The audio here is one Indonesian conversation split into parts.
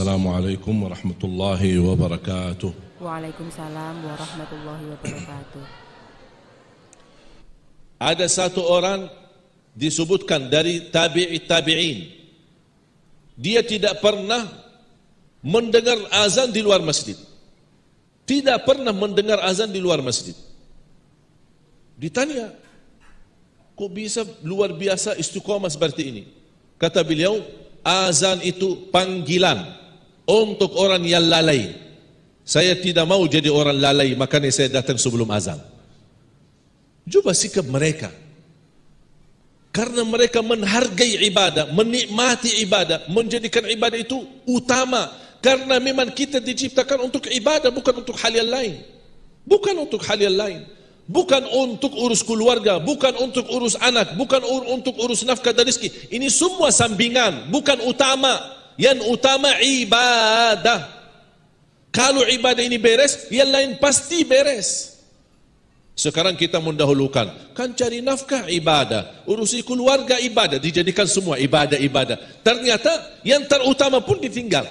Assalamualaikum warahmatullahi wabarakatuh. Waalaikumsalam warahmatullahi wabarakatuh. Ada satu orang disebutkan dari tabi'i tabi'in. Dia tidak pernah mendengar azan di luar masjid. Tidak pernah mendengar azan di luar masjid. Ditanya, kok bisa luar biasa istiqomah seperti ini? Kata beliau, azan itu panggilan untuk orang yang lalai. Saya tidak mau jadi orang lalai, makanya saya datang sebelum azan. Coba sikap mereka. Karena mereka menghargai ibadah, menikmati ibadah, menjadikan ibadah itu utama. Karena memang kita diciptakan untuk ibadah, bukan untuk hal yang lain. Bukan untuk hal yang lain. Bukan untuk urus keluarga, bukan untuk urus anak, bukan untuk urus nafkah dan rizki. Ini semua sampingan, bukan utama yang utama ibadah. Kalau ibadah ini beres, yang lain pasti beres. Sekarang kita mendahulukan. Kan cari nafkah ibadah. Urusi keluarga ibadah. Dijadikan semua ibadah-ibadah. Ternyata yang terutama pun ditinggal.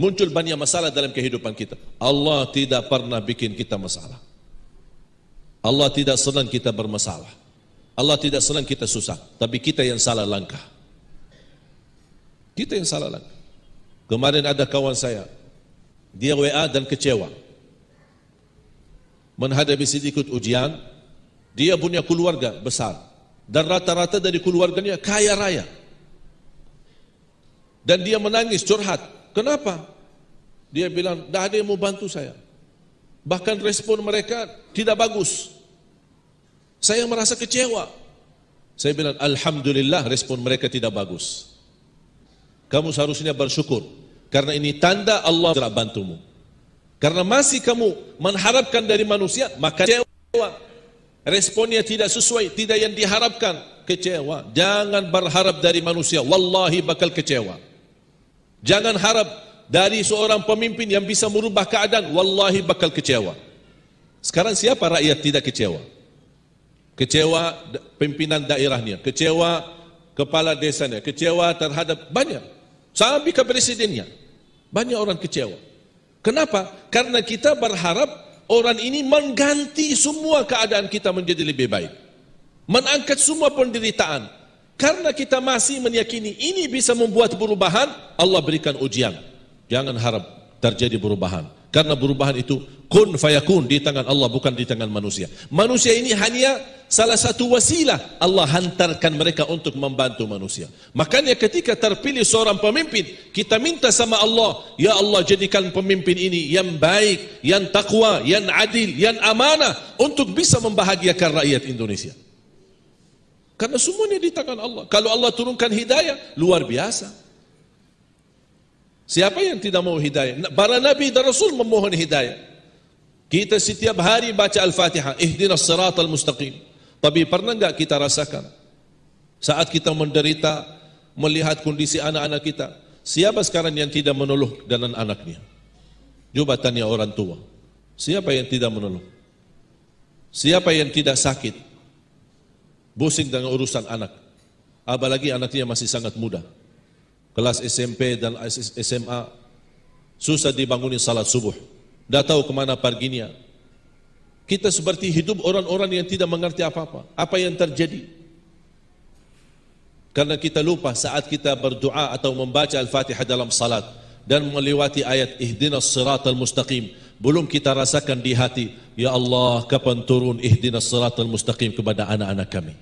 Muncul banyak masalah dalam kehidupan kita. Allah tidak pernah bikin kita masalah. Allah tidak senang kita bermasalah. Allah tidak senang kita susah. Tapi kita yang salah langkah. Kita yang salah lagi. Kemarin ada kawan saya, dia WA dan kecewa. Menghadapi sedikit ujian, dia punya keluarga besar. Dan rata-rata dari keluarganya kaya raya. Dan dia menangis curhat. Kenapa? Dia bilang, tidak ada yang mau bantu saya. Bahkan respon mereka tidak bagus. Saya merasa kecewa. Saya bilang, Alhamdulillah respon mereka tidak bagus kamu seharusnya bersyukur karena ini tanda Allah telah bantumu. Karena masih kamu mengharapkan dari manusia, maka kecewa. Responnya tidak sesuai, tidak yang diharapkan, kecewa. Jangan berharap dari manusia, wallahi bakal kecewa. Jangan harap dari seorang pemimpin yang bisa merubah keadaan, wallahi bakal kecewa. Sekarang siapa rakyat tidak kecewa? Kecewa pimpinan daerahnya, kecewa kepala desanya, kecewa terhadap banyak Sampai ke presidennya. Banyak orang kecewa. Kenapa? Karena kita berharap orang ini mengganti semua keadaan kita menjadi lebih baik. Menangkat semua penderitaan. Karena kita masih meyakini ini bisa membuat perubahan, Allah berikan ujian. Jangan harap terjadi perubahan. Karena perubahan itu kun fayakun di tangan Allah bukan di tangan manusia. Manusia ini hanya salah satu wasilah Allah hantarkan mereka untuk membantu manusia. Makanya ketika terpilih seorang pemimpin, kita minta sama Allah, ya Allah jadikan pemimpin ini yang baik, yang takwa, yang adil, yang amanah untuk bisa membahagiakan rakyat Indonesia. Karena semuanya di tangan Allah. Kalau Allah turunkan hidayah, luar biasa. Siapa yang tidak mau hidayah? Nah, para nabi dan rasul memohon hidayah. Kita setiap hari baca Al-Fatihah, al-sirat al mustaqim. Tapi pernah enggak kita rasakan saat kita menderita melihat kondisi anak-anak kita? Siapa sekarang yang tidak menolong dengan anaknya? Coba tanya orang tua. Siapa yang tidak menolong? Siapa yang tidak sakit? busing dengan urusan anak. Apalagi anaknya masih sangat muda. kelas SMP dan SMA susah dibangunin salat subuh. Dah tahu kemana mana perginya. Kita seperti hidup orang-orang yang tidak mengerti apa-apa. Apa yang terjadi? Karena kita lupa saat kita berdoa atau membaca Al-Fatihah dalam salat dan melewati ayat ihdinas siratal mustaqim belum kita rasakan di hati ya Allah kapan turun ihdinas siratal mustaqim kepada anak-anak kami.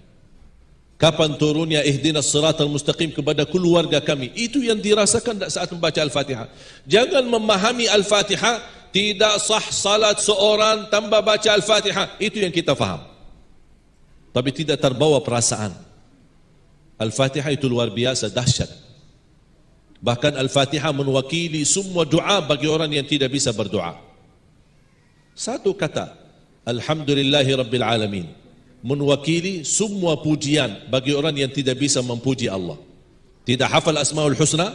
Kapan turunnya ihdinas siratal mustaqim kepada keluarga kami? Itu yang dirasakan saat membaca Al-Fatihah. Jangan memahami Al-Fatihah tidak sah salat seorang tanpa baca Al-Fatihah. Itu yang kita faham. Tapi tidak terbawa perasaan. Al-Fatihah itu luar biasa dahsyat. Bahkan Al-Fatihah mewakili semua doa bagi orang yang tidak bisa berdoa. Satu kata, Alhamdulillahi Alamin menwakili semua pujian bagi orang yang tidak bisa memuji Allah. Tidak hafal asmaul husna,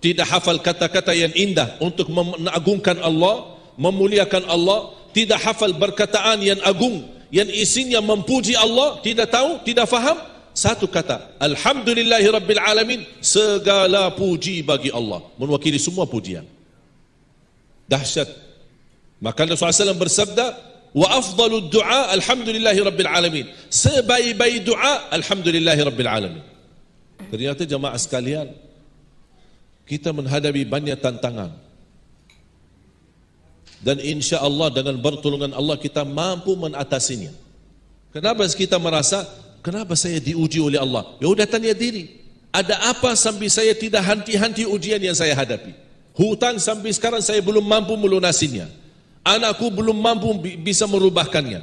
tidak hafal kata-kata yang indah untuk mengagungkan Allah, memuliakan Allah, tidak hafal berkataan yang agung, yang isinya memuji Allah, tidak tahu, tidak faham, satu kata, Alhamdulillahi Rabbil Alamin, segala puji bagi Allah. Menwakili semua pujian. Dahsyat. Maka Rasulullah SAW bersabda, wa afdalud du'a rabbil alamin. Sebaik-baik doa alhamdulillahi rabbil alamin. Ternyata jemaah sekalian kita menghadapi banyak tantangan. Dan insya Allah dengan pertolongan Allah kita mampu mengatasinya Kenapa kita merasa kenapa saya diuji oleh Allah? Ya udah tanya diri. Ada apa sampai saya tidak henti-henti ujian yang saya hadapi? Hutang sampai sekarang saya belum mampu melunasinya. Anakku belum mampu bisa merubahkannya.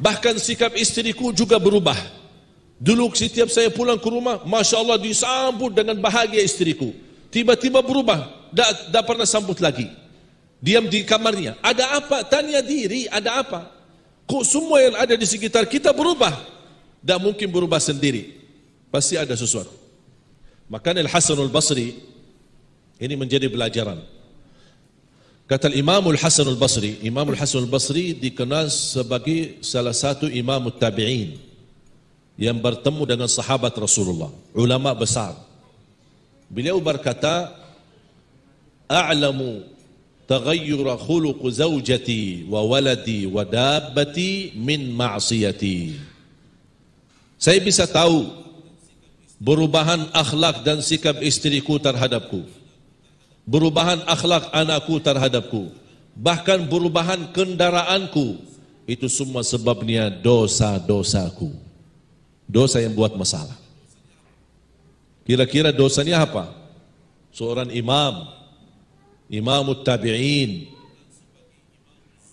Bahkan sikap istriku juga berubah. Dulu setiap saya pulang ke rumah, Masya Allah disambut dengan bahagia istriku. Tiba-tiba berubah, tidak pernah sambut lagi. Diam di kamarnya. Ada apa? Tanya diri, ada apa? Kok semua yang ada di sekitar kita berubah? Tidak mungkin berubah sendiri. Pasti ada sesuatu. Maka Al-Hasan Al-Basri, ini menjadi pelajaran. Kata Imamul Hasan al-Basri, Imamul Hasan al-Basri dikenal sebagai salah satu imam tabi'in yang bertemu dengan sahabat Rasulullah, ulama besar. Beliau berkata, "A'lamu taghayyura khuluq zawjati wa waladi wa dabbati min ma'siyati." Saya bisa tahu perubahan akhlak dan sikap istriku terhadapku Perubahan akhlak anakku terhadapku. Bahkan perubahan kendaraanku. Itu semua sebabnya dosa-dosaku. Dosa yang buat masalah. Kira-kira dosanya apa? Seorang imam. Imamut tabi'in.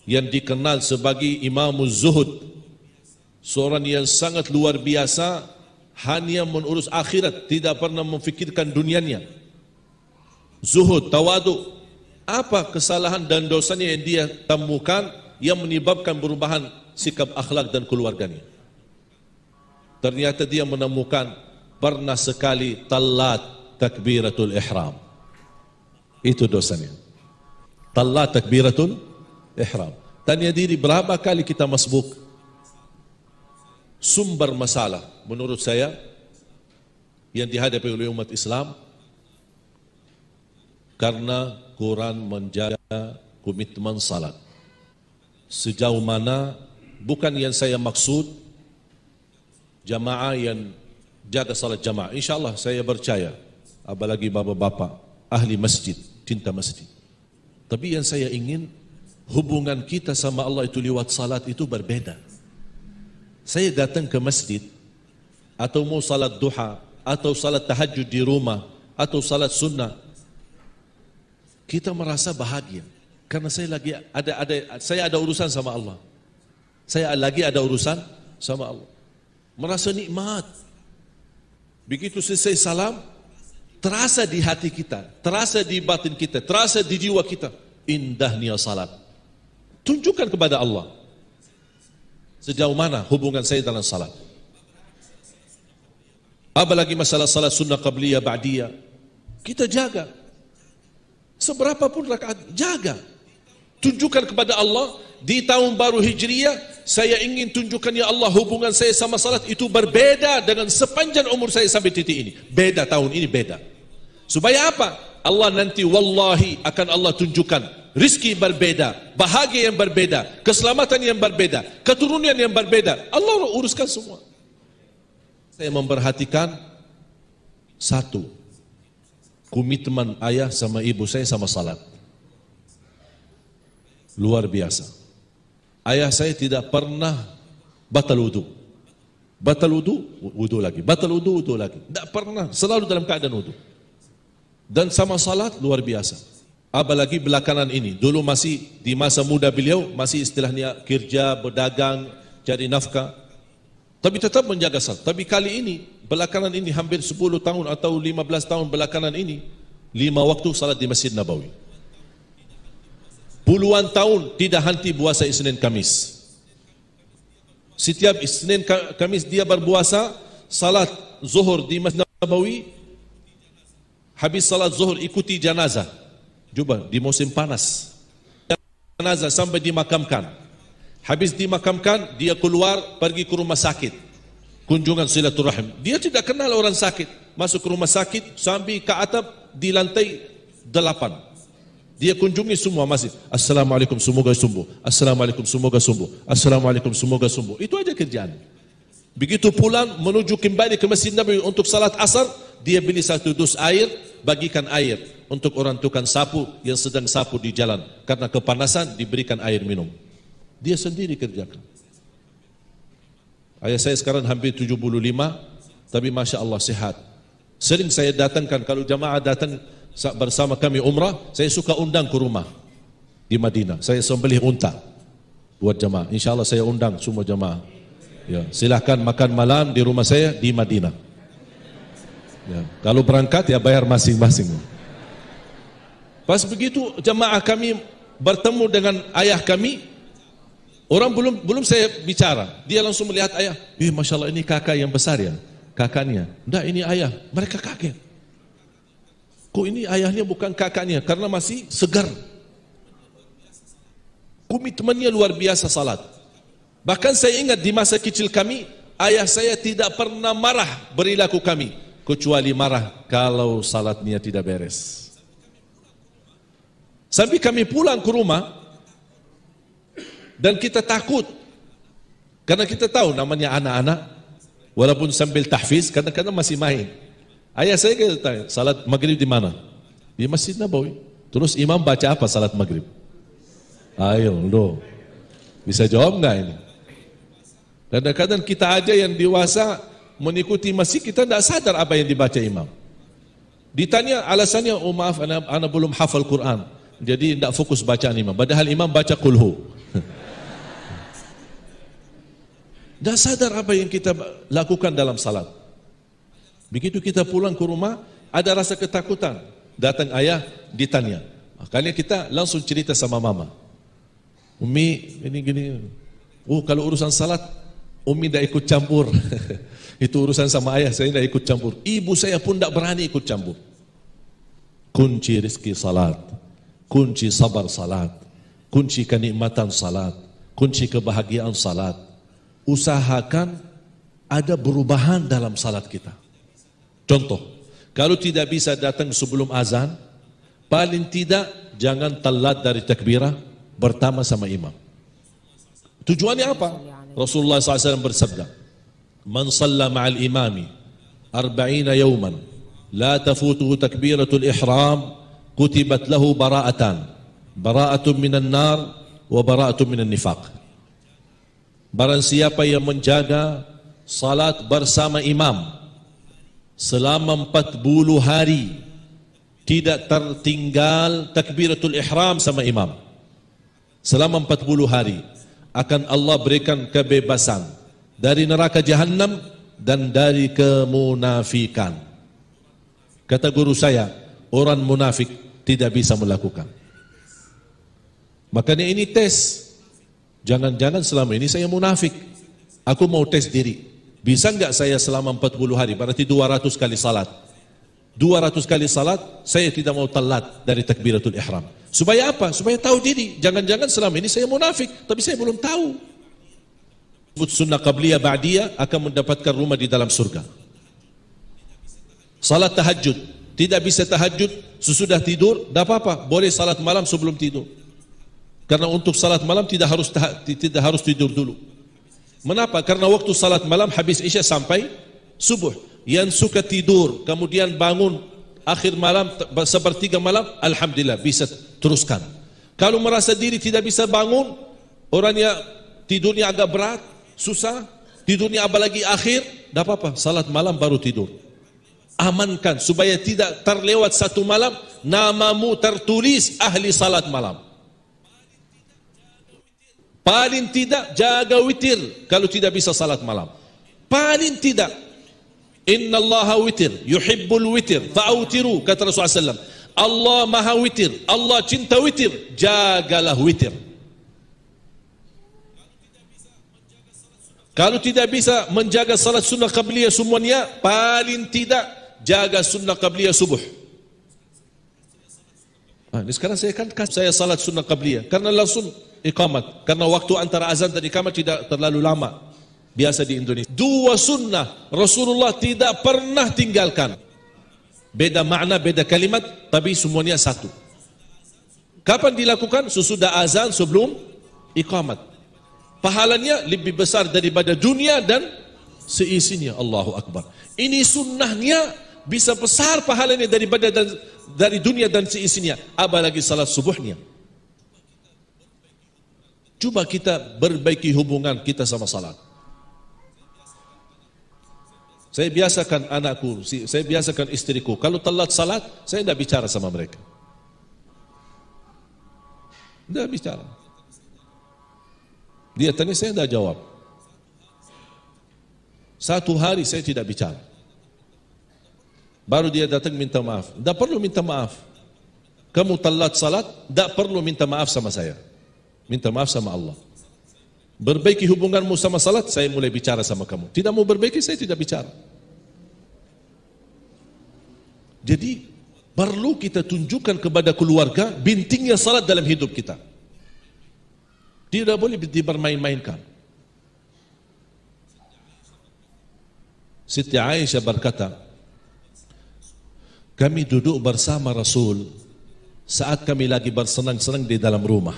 Yang dikenal sebagai imam zuhud. Seorang yang sangat luar biasa hanya mengurus akhirat, tidak pernah memfikirkan dunianya zuhud, tawadu. Apa kesalahan dan dosanya yang dia temukan yang menyebabkan perubahan sikap akhlak dan keluarganya? Ternyata dia menemukan pernah sekali talat takbiratul ihram. Itu dosanya. Talat takbiratul ihram. Tanya diri berapa kali kita masbuk? Sumber masalah menurut saya yang dihadapi oleh umat Islam karena Quran menjaga komitmen salat. Sejauh mana bukan yang saya maksud jamaah yang jaga salat jamaah. Insyaallah saya percaya apalagi bapak-bapak ahli masjid, cinta masjid. Tapi yang saya ingin hubungan kita sama Allah itu lewat salat itu berbeda. Saya datang ke masjid atau mau salat duha atau salat tahajud di rumah atau salat sunnah kita merasa bahagia karena saya lagi ada ada saya ada urusan sama Allah. Saya lagi ada urusan sama Allah. Merasa nikmat. Begitu selesai salam, terasa di hati kita, terasa di batin kita, terasa di jiwa kita indahnya salat. Tunjukkan kepada Allah sejauh mana hubungan saya dalam salat. Apalagi masalah salat sunnah qabliyah ba'diyah. Kita jaga Seberapa pun rakaat, jaga. Tunjukkan kepada Allah, di tahun baru Hijriah, saya ingin tunjukkan ya Allah hubungan saya sama salat itu berbeda dengan sepanjang umur saya sampai titik ini. Beda tahun ini beda. Supaya apa? Allah nanti wallahi akan Allah tunjukkan rizki berbeda, bahagia yang berbeda, keselamatan yang berbeda, keturunan yang berbeda. Allah uruskan semua. Saya memperhatikan satu, komitmen ayah sama ibu saya sama salat. Luar biasa. Ayah saya tidak pernah batal wudhu. Batal wudhu, wudhu lagi. Batal wudhu, wudhu lagi. Tidak pernah, selalu dalam keadaan wudhu. Dan sama salat luar biasa. Apalagi belakangan ini. Dulu masih di masa muda beliau, masih istilahnya kerja, berdagang, cari nafkah. Tapi tetap menjaga salat. Tapi kali ini belakangan ini hampir 10 tahun atau 15 tahun belakangan ini lima waktu salat di Masjid Nabawi. Puluhan tahun tidak henti puasa Isnin Kamis. Setiap Isnin Kamis dia berpuasa salat zuhur di Masjid Nabawi habis salat zuhur ikuti jenazah. Cuba di musim panas. Jenazah sampai dimakamkan. Habis dimakamkan dia keluar pergi ke rumah sakit. kunjungan silaturahim. Dia tidak kenal orang sakit. Masuk ke rumah sakit sambil ke atap di lantai delapan. Dia kunjungi semua masjid. Assalamualaikum semoga sembuh. Assalamualaikum semoga sembuh. Assalamualaikum semoga sembuh. Itu aja kerjaan. Begitu pulang menuju kembali ke Masjid Nabi untuk salat asar, dia beli satu dus air, bagikan air untuk orang tukang sapu yang sedang sapu di jalan. Karena kepanasan diberikan air minum. Dia sendiri kerjakan. Ayah saya sekarang hampir 75, tapi Masya Allah sehat. Sering saya datangkan, kalau jamaah datang bersama kami umrah, saya suka undang ke rumah di Madinah. Saya sembelih unta buat jamaah. Insya Allah saya undang semua jamaah. Ya, silahkan makan malam di rumah saya di Madinah. Ya, kalau berangkat ya bayar masing-masing. Pas begitu jamaah kami bertemu dengan ayah kami, Orang belum belum saya bicara, dia langsung melihat ayah. Ih, masya Allah ini kakak yang besar ya, kakaknya. Nah ini ayah. Mereka kaget. Kok ini ayahnya bukan kakaknya? Karena masih segar. Komitmennya luar biasa salat. Bahkan saya ingat di masa kecil kami, ayah saya tidak pernah marah berilaku kami. Kecuali marah kalau salatnya tidak beres. Sampai kami pulang ke rumah, dan kita takut. Karena kita tahu namanya anak-anak. Walaupun sambil tahfiz, kadang-kadang masih main. Ayah saya kita tanya, salat maghrib di mana? Di Masjid Nabawi. Terus imam baca apa salat maghrib? Ayo, lo. Bisa jawab nggak ini? Kadang-kadang kita aja yang dewasa mengikuti masjid, kita tidak sadar apa yang dibaca imam. Ditanya alasannya, oh maaf, anak, anak belum hafal Quran. Jadi tidak fokus bacaan imam. Padahal imam baca kulhu. Dasar sadar apa yang kita lakukan dalam salat. Begitu kita pulang ke rumah, ada rasa ketakutan. Datang ayah, ditanya. Makanya kita langsung cerita sama mama. Umi, ini gini. Oh, kalau urusan salat, Umi tidak ikut campur. Itu urusan sama ayah, saya tidak ikut campur. Ibu saya pun tidak berani ikut campur. Kunci rizki salat. Kunci sabar salat. Kunci kenikmatan salat. Kunci kebahagiaan salat usahakan ada perubahan dalam salat kita. Contoh, kalau tidak bisa datang sebelum azan, paling tidak jangan telat dari takbirah pertama sama imam. Tujuannya apa? Rasulullah SAW bersabda, Man salla ma'al imami arba'ina yawman, la tafutuhu takbiratul ihram, kutibat lahu bara'atan, bara'atun minan nar, wa bara'atun minan nifaq. Barang siapa yang menjaga salat bersama imam selama 40 hari tidak tertinggal takbiratul ihram sama imam selama 40 hari akan Allah berikan kebebasan dari neraka jahanam dan dari kemunafikan kata guru saya orang munafik tidak bisa melakukan makanya ini tes Jangan-jangan selama ini saya munafik. Aku mau tes diri. Bisa nggak saya selama 40 hari, berarti 200 kali salat. 200 kali salat, saya tidak mau telat dari takbiratul ihram. Supaya apa? Supaya tahu diri. Jangan-jangan selama ini saya munafik, tapi saya belum tahu. Sunnah qabliyah ba'diyah akan mendapatkan rumah di dalam surga. Salat tahajud. Tidak bisa tahajud, sesudah tidur, tidak apa-apa. Boleh salat malam sebelum tidur. Karena untuk salat malam tidak harus tidak harus tidur dulu. Mengapa? Karena waktu salat malam habis Isya sampai subuh. Yang suka tidur kemudian bangun akhir malam sepertiga malam alhamdulillah bisa teruskan. Kalau merasa diri tidak bisa bangun, orangnya tidurnya agak berat, susah, tidurnya apalagi akhir, tidak apa-apa, salat malam baru tidur. Amankan supaya tidak terlewat satu malam namamu tertulis ahli salat malam. Paling tidak jaga witir kalau tidak bisa salat malam. Paling tidak Inna Allah witir, yuhibbul witir, fautiru kata Rasulullah SAW. Allah maha witir, Allah cinta witir, jagalah witir. Kalau tidak bisa menjaga salat sunnah qabliyah semuanya, paling tidak jaga sunnah qabliyah subuh. Ah, ini sekarang saya kan, kan saya salat sunnah qabliyah, karena langsung ikamat. Karena waktu antara azan dan kamar tidak terlalu lama. Biasa di Indonesia. Dua sunnah Rasulullah tidak pernah tinggalkan. Beda makna, beda kalimat, tapi semuanya satu. Kapan dilakukan? Sesudah azan sebelum ikamat. Pahalanya lebih besar daripada dunia dan seisinya. Allahu Akbar. Ini sunnahnya bisa besar pahalanya daripada dan, dari dunia dan seisinya apalagi salat subuhnya Coba kita berbaiki hubungan kita sama salat. Saya biasakan anakku, saya biasakan istriku. Kalau telat salat, saya tidak bicara sama mereka. Tidak bicara. Dia tanya, saya tidak jawab. Satu hari saya tidak bicara. Baru dia datang minta maaf. Tidak perlu minta maaf. Kamu telat salat, tidak perlu minta maaf sama saya minta maaf sama Allah. Berbaiki hubunganmu sama salat, saya mulai bicara sama kamu. Tidak mau berbaiki, saya tidak bicara. Jadi perlu kita tunjukkan kepada keluarga bintingnya salat dalam hidup kita. Tidak boleh dipermain-mainkan. Siti Aisyah berkata, kami duduk bersama Rasul saat kami lagi bersenang-senang di dalam rumah.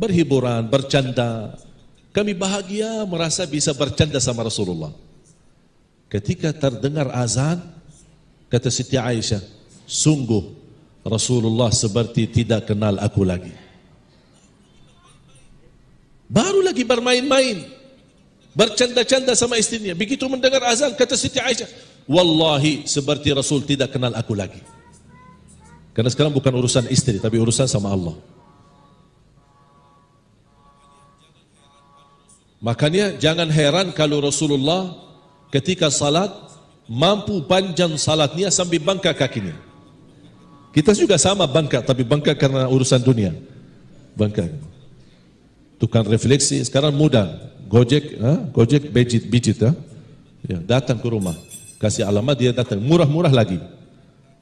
berhiburan, bercanda. Kami bahagia merasa bisa bercanda sama Rasulullah. Ketika terdengar azan, kata Siti Aisyah, sungguh Rasulullah seperti tidak kenal aku lagi. Baru lagi bermain-main. Bercanda-canda sama istrinya. Begitu mendengar azan, kata Siti Aisyah, Wallahi seperti Rasul tidak kenal aku lagi. Karena sekarang bukan urusan istri, tapi urusan sama Allah. Allah. Makanya jangan heran kalau Rasulullah ketika salat mampu panjang salatnya sambil bangka kakinya. Kita juga sama bangka, tapi bangka karena urusan dunia. Bangka. Tukang refleksi sekarang mudah. Gojek, ha? Gojek bijit, bijit ha? ya, datang ke rumah. Kasih alamat dia datang, murah-murah lagi.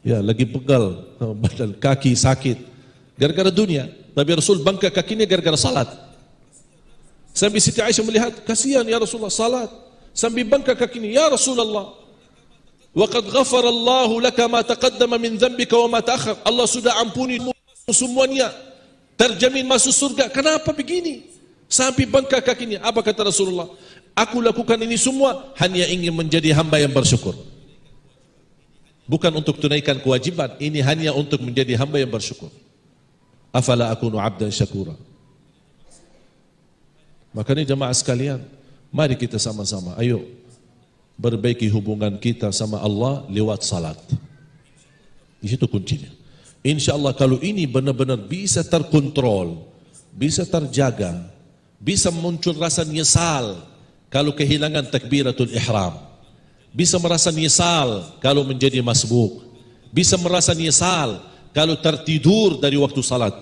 Ya, lagi pegal, badan kaki sakit. Gara-gara dunia. Tapi Rasul bangka kakinya gara-gara salat. Sambil Siti Aisyah melihat, kasihan ya Rasulullah salat. Sambil bangka kakinya, ya Rasulullah. Waqad ghafarallahu laka ma taqaddama min dhanbika wa ma ta'akhir. Allah sudah ampuni semuanya. Terjamin masuk surga. Kenapa begini? Sampai bangka kakinya. Apa kata Rasulullah? Aku lakukan ini semua hanya ingin menjadi hamba yang bersyukur. Bukan untuk tunaikan kewajiban. Ini hanya untuk menjadi hamba yang bersyukur. Afala akunu abdan syakura. Makanya jemaah sekalian, mari kita sama-sama, ayo berbaiki hubungan kita sama Allah lewat salat. Di situ kuncinya. Insya Allah kalau ini benar-benar bisa terkontrol, bisa terjaga, bisa muncul rasa nyesal kalau kehilangan takbiratul ihram. Bisa merasa nyesal kalau menjadi masbuk. Bisa merasa nyesal kalau tertidur dari waktu salat.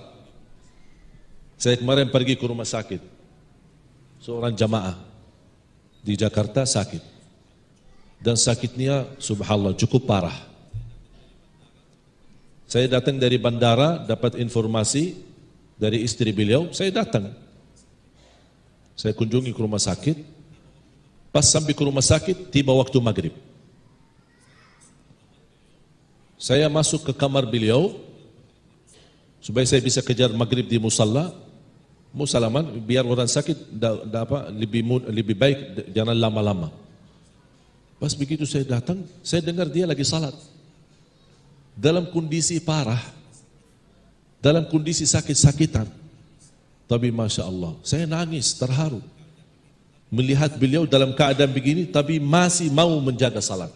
Saya kemarin pergi ke rumah sakit seorang jamaah di Jakarta sakit. Dan sakitnya subhanallah cukup parah. Saya datang dari bandara dapat informasi dari istri beliau, saya datang. Saya kunjungi ke rumah sakit. Pas sampai ke rumah sakit, tiba waktu maghrib. Saya masuk ke kamar beliau supaya saya bisa kejar maghrib di musalla mau salaman biar orang sakit da, apa, lebih lebih baik jangan lama-lama. Pas begitu saya datang, saya dengar dia lagi salat. Dalam kondisi parah, dalam kondisi sakit-sakitan. Tapi Masya Allah, saya nangis terharu. Melihat beliau dalam keadaan begini, tapi masih mau menjaga salat.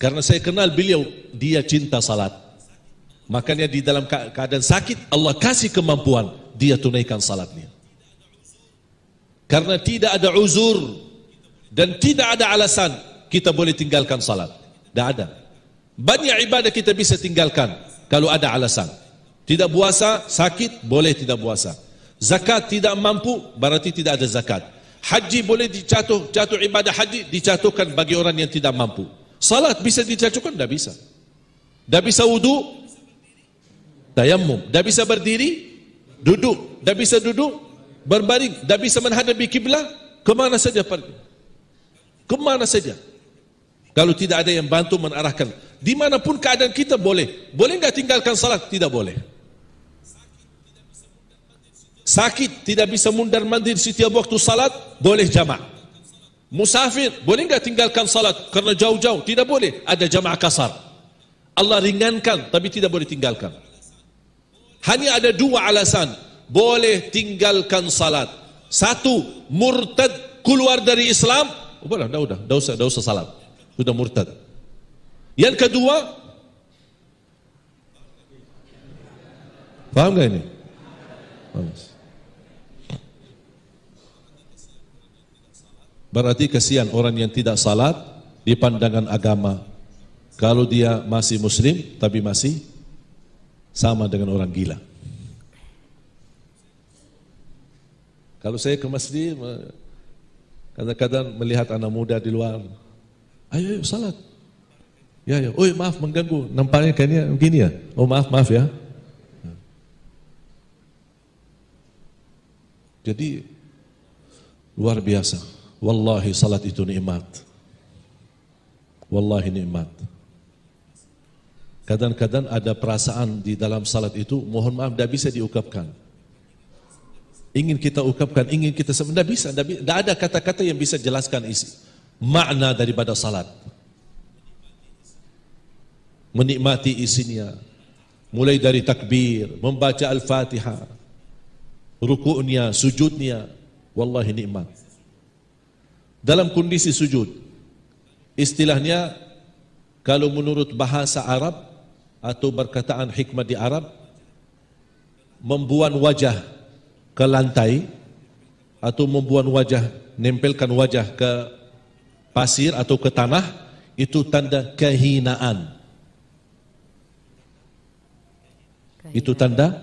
Karena saya kenal beliau, dia cinta salat. Makanya di dalam keadaan sakit, Allah kasih kemampuan dia tunaikan salatnya. Karena tidak ada uzur dan tidak ada alasan kita boleh tinggalkan salat. Tidak ada. Banyak ibadah kita bisa tinggalkan kalau ada alasan. Tidak puasa, sakit, boleh tidak puasa. Zakat tidak mampu, berarti tidak ada zakat. Haji boleh dicatuh, jatuh ibadah haji, dicatuhkan bagi orang yang tidak mampu. Salat bisa dicatuhkan? Tidak bisa. Tidak bisa wudu? Tayammum. Tidak bisa berdiri? duduk, dah bisa duduk, berbaring, dah bisa menghadapi kiblat, kemana saja pergi. Kemana saja. Kalau tidak ada yang bantu menarahkan. Dimanapun keadaan kita boleh. Boleh enggak tinggalkan salat? Tidak boleh. Sakit tidak bisa mundar mandir setiap waktu salat, boleh jamak. Musafir, boleh enggak tinggalkan salat karena jauh-jauh? Tidak boleh, ada jamak kasar. Allah ringankan tapi tidak boleh tinggalkan. Hanya ada dua alasan boleh tinggalkan salat. Satu, murtad keluar dari Islam. Udah, oh, udah, udah, udah usah, udah usah salat. Sudah murtad. Yang kedua, paham gak ini? Berarti kesian orang yang tidak salat di pandangan agama. Kalau dia masih muslim tapi masih sama dengan orang gila. Kalau saya ke masjid, kadang-kadang melihat anak muda di luar, ayo, ayo salat. Ya, ya, oh maaf mengganggu, nampaknya kayaknya begini ya. Oh maaf, maaf ya. Jadi luar biasa. Wallahi salat itu nikmat. Wallahi nikmat. Kadang-kadang ada perasaan di dalam salat itu, mohon maaf, tidak bisa diungkapkan. Ingin kita ungkapkan, ingin kita tidak bisa, tidak ada kata-kata yang bisa jelaskan isi makna daripada salat. Menikmati isinya, mulai dari takbir, membaca al-fatihah, rukuknya, sujudnya, wallahi nikmat. Dalam kondisi sujud, istilahnya kalau menurut bahasa Arab atau perkataan hikmah di Arab membuat wajah ke lantai atau membuat wajah nempelkan wajah ke pasir atau ke tanah itu tanda kehinaan. Itu tanda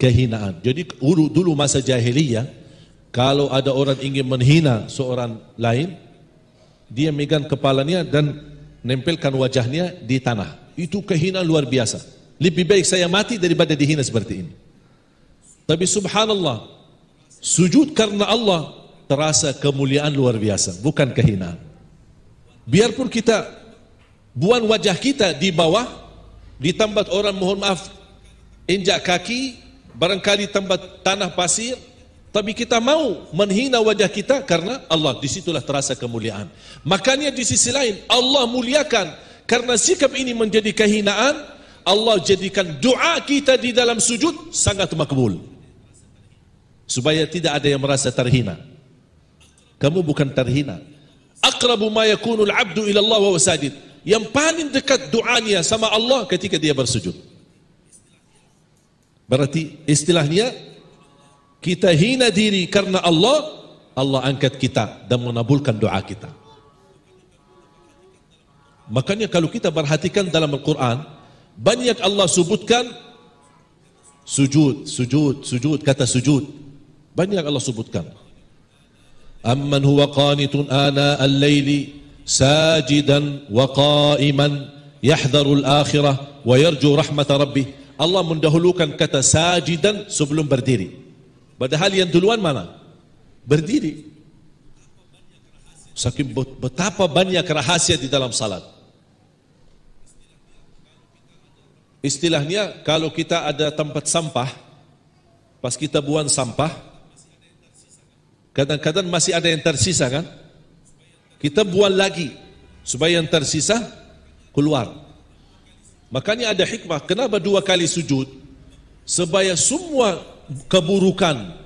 kehinaan. Jadi dulu, dulu masa jahiliyah kalau ada orang ingin menghina seorang lain dia megang kepalanya dan nempelkan wajahnya di tanah. Itu kehinaan luar biasa. Lebih baik saya mati daripada dihina seperti ini. Tapi subhanallah, sujud karena Allah terasa kemuliaan luar biasa, bukan kehinaan. Biarpun kita buan wajah kita di bawah tempat orang mohon maaf injak kaki, barangkali tempat tanah pasir, tapi kita mau menghina wajah kita karena Allah disitulah terasa kemuliaan. Makanya di sisi lain Allah muliakan karena sikap ini menjadi kehinaan, Allah jadikan doa kita di dalam sujud sangat makbul. Supaya tidak ada yang merasa terhina. Kamu bukan terhina. Aqrabu ma yakunul abdu ila Allah wa Yang paling dekat doanya sama Allah ketika dia bersujud. Berarti istilahnya kita hina diri karena Allah, Allah angkat kita dan menabulkan doa kita. Makanya kalau kita perhatikan dalam Al-Quran, banyak Allah sebutkan sujud, sujud, sujud, kata sujud. Banyak Allah sebutkan. Amman huwa qanitun ana al-layli sajidan wa qa'iman yahdharul akhirah wa yarju rahmat rabbih. Allah mendahulukan kata sajidan sebelum berdiri. Padahal yang duluan mana? Berdiri. Saking betapa banyak rahasia di dalam salat. Istilahnya kalau kita ada tempat sampah, pas kita buang sampah, kadang-kadang masih ada yang tersisa kan? Kita buang lagi supaya yang tersisa keluar. Makanya ada hikmah. Kenapa dua kali sujud? Sebaya semua keburukan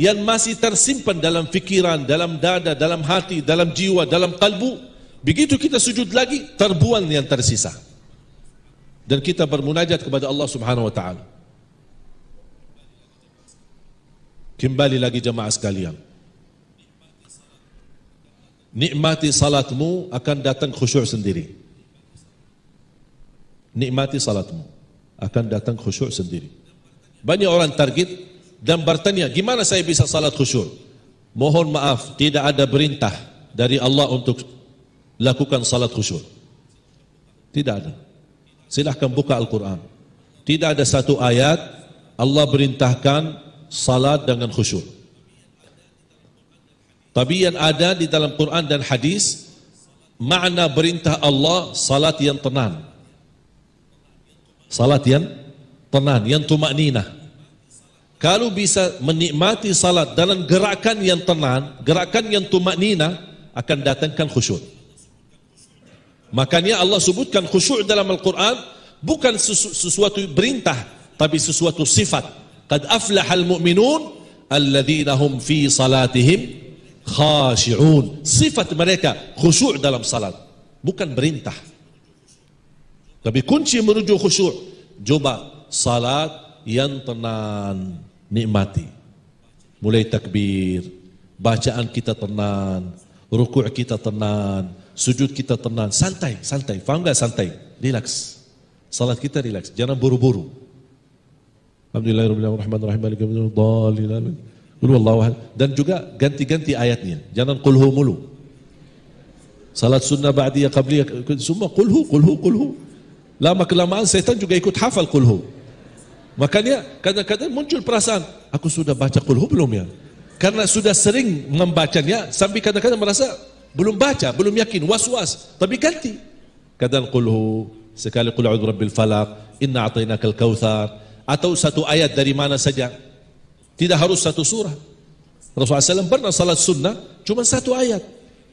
yang masih tersimpan dalam fikiran, dalam dada, dalam hati, dalam jiwa, dalam kalbu, begitu kita sujud lagi, terbuang yang tersisa dan kita bermunajat kepada Allah Subhanahu wa taala. Kembali lagi jemaah sekalian. Nikmati salatmu akan datang khusyuk sendiri. Nikmati salatmu akan datang khusyuk sendiri. Banyak orang target dan bertanya, gimana saya bisa salat khusyuk? Mohon maaf, tidak ada perintah dari Allah untuk lakukan salat khusyuk. Tidak ada. Silahkan buka Al-Quran. Tidak ada satu ayat Allah perintahkan salat dengan khusyuk. Tapi yang ada di dalam Quran dan hadis makna perintah Allah salat yang tenang. Salat yang tenang, yang tumak Kalau bisa menikmati salat dalam gerakan yang tenang, gerakan yang tumak akan datangkan khusyuk. Makanya Allah sebutkan khusyuk dalam Al-Quran bukan sesu sesuatu perintah, tapi sesuatu sifat. Qad aflahal mu'minun alladhina hum fi salatihim khashi'un. Sifat mereka khusyuk dalam salat, bukan perintah. Tapi kunci menuju khusyuk, coba salat yang tenang, nikmati. Mulai takbir, bacaan kita tenang, rukuk kita tenang, Sujud kita tenang, santai, santai. Faham gak santai? Relax. Salat kita relax, jangan buru-buru. Alhamdulillahirrahmanirrahim. Dan juga ganti-ganti ayatnya. Jangan kulhu mulu. Salat sunnah ba'diyah qabliyah. Semua kulhu, kulhu, kulhu. Lama kelamaan setan juga ikut hafal kulhu. Makanya kadang-kadang muncul perasaan, aku sudah baca kulhu belum ya? Karena sudah sering membacanya, sampai kadang-kadang merasa belum baca, belum yakin, was-was, tapi ganti. Kadang kulhu, sekali kul a'udzu rabbil falak, inna kal kautsar atau satu ayat dari mana saja. Tidak harus satu surah. Rasulullah SAW pernah salat sunnah cuma satu ayat.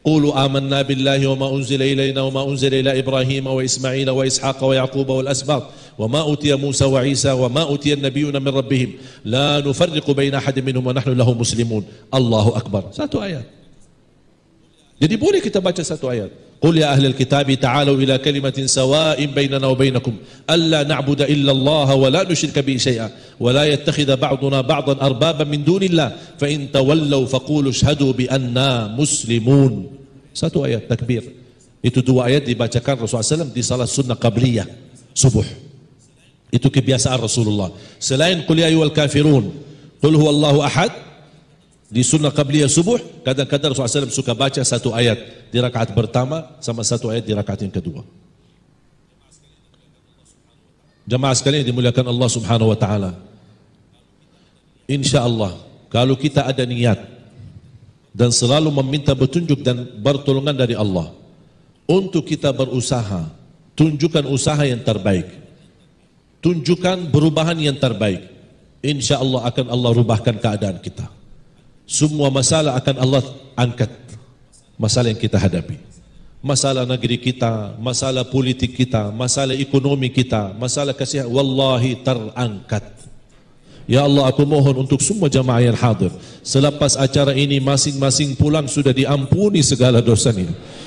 قولوا آمنا بالله وما أنزل إلينا وما أنزل إلى إبراهيم وإسماعيل وإسحاق ويعقوب والأسباط وما أوتي موسى وعيسى وما أوتي النبيون من ربهم لا نفرق بين أحد منهم ونحن له مسلمون الله أكبر ساتو آيات Jadi boleh kita baca satu ayat. Qul ya ahlal kitab ta'alu ila kalimatin sawa'in bainana wa bainakum alla na'budu illa Allah wa la nusyrika bi syai'a wa la yattakhidha ba'duna ba'dan arbaban min dunillah fa in tawallaw faqulu ashhadu bi anna muslimun. Satu ayat takbir. Itu dua ayat dibacakan Rasulullah SAW di salat sunnah qabliyah subuh. Itu kebiasaan Rasulullah. Selain qul ya ayyuhal kafirun, qul huwallahu ahad, Di sunnah qabliyah subuh, kadang-kadang Rasulullah SAW suka baca satu ayat di rakaat pertama sama satu ayat di rakaat yang kedua. Jemaah sekalian dimuliakan Allah Subhanahu wa taala. Insyaallah kalau kita ada niat dan selalu meminta petunjuk dan pertolongan dari Allah untuk kita berusaha, tunjukkan usaha yang terbaik. Tunjukkan perubahan yang terbaik. Insyaallah akan Allah rubahkan keadaan kita. semua masalah akan Allah angkat masalah yang kita hadapi masalah negeri kita masalah politik kita masalah ekonomi kita masalah kesihatan wallahi terangkat Ya Allah aku mohon untuk semua jamaah yang hadir Selepas acara ini masing-masing pulang sudah diampuni segala dosanya